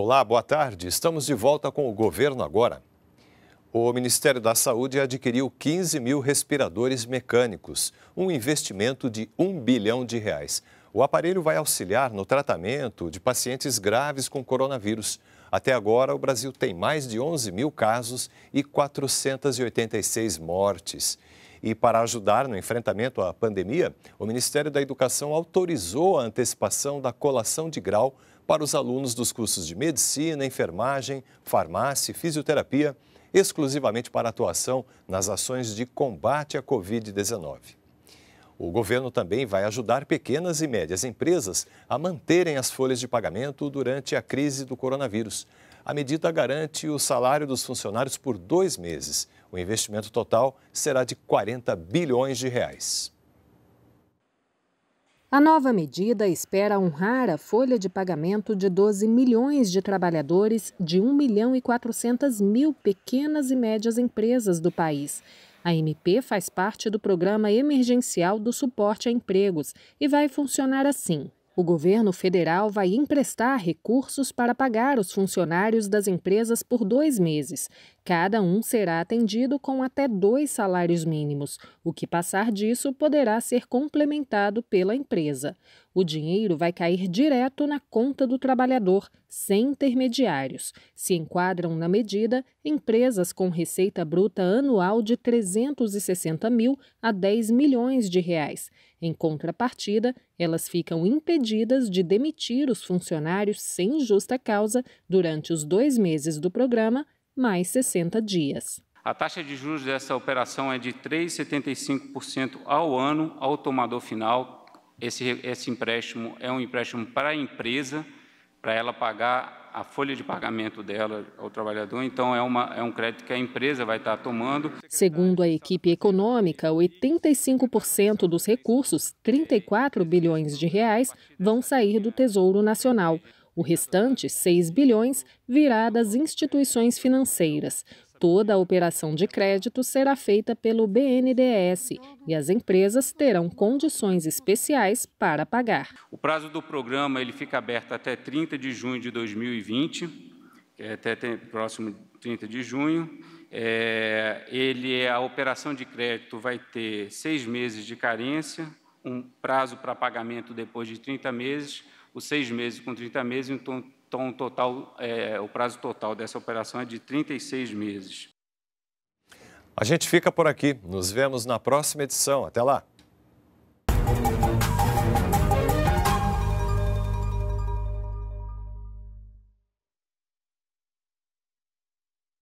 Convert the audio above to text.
Olá, boa tarde. Estamos de volta com o governo agora. O Ministério da Saúde adquiriu 15 mil respiradores mecânicos, um investimento de 1 bilhão de reais. O aparelho vai auxiliar no tratamento de pacientes graves com coronavírus. Até agora, o Brasil tem mais de 11 mil casos e 486 mortes. E para ajudar no enfrentamento à pandemia, o Ministério da Educação autorizou a antecipação da colação de grau para os alunos dos cursos de medicina, enfermagem, farmácia e fisioterapia, exclusivamente para atuação nas ações de combate à Covid-19. O governo também vai ajudar pequenas e médias empresas a manterem as folhas de pagamento durante a crise do coronavírus, a medida garante o salário dos funcionários por dois meses. O investimento total será de 40 bilhões de reais. A nova medida espera honrar a folha de pagamento de 12 milhões de trabalhadores de 1 milhão e 400 mil pequenas e médias empresas do país. A MP faz parte do programa emergencial do suporte a empregos e vai funcionar assim o governo federal vai emprestar recursos para pagar os funcionários das empresas por dois meses. Cada um será atendido com até dois salários mínimos. O que passar disso poderá ser complementado pela empresa. O dinheiro vai cair direto na conta do trabalhador, sem intermediários. Se enquadram na medida empresas com receita bruta anual de 360 mil a 10 milhões de reais. Em contrapartida, elas ficam impedidas de demitir os funcionários sem justa causa durante os dois meses do programa, mais 60 dias. A taxa de juros dessa operação é de 3,75% ao ano ao tomador final. Esse, esse empréstimo é um empréstimo para a empresa para ela pagar a folha de pagamento dela ao trabalhador, então é, uma, é um crédito que a empresa vai estar tomando. Segundo a equipe econômica, 85% dos recursos, 34 bilhões de reais, vão sair do Tesouro Nacional. O restante, 6 bilhões, virá das instituições financeiras. Toda a operação de crédito será feita pelo BNDES e as empresas terão condições especiais para pagar. O prazo do programa ele fica aberto até 30 de junho de 2020, é, até próximo 30 de junho. É, ele, é, a operação de crédito vai ter seis meses de carência, um prazo para pagamento depois de 30 meses, os seis meses com 30 meses, então, então total, é, o prazo total dessa operação é de 36 meses. A gente fica por aqui. Nos vemos na próxima edição. Até lá!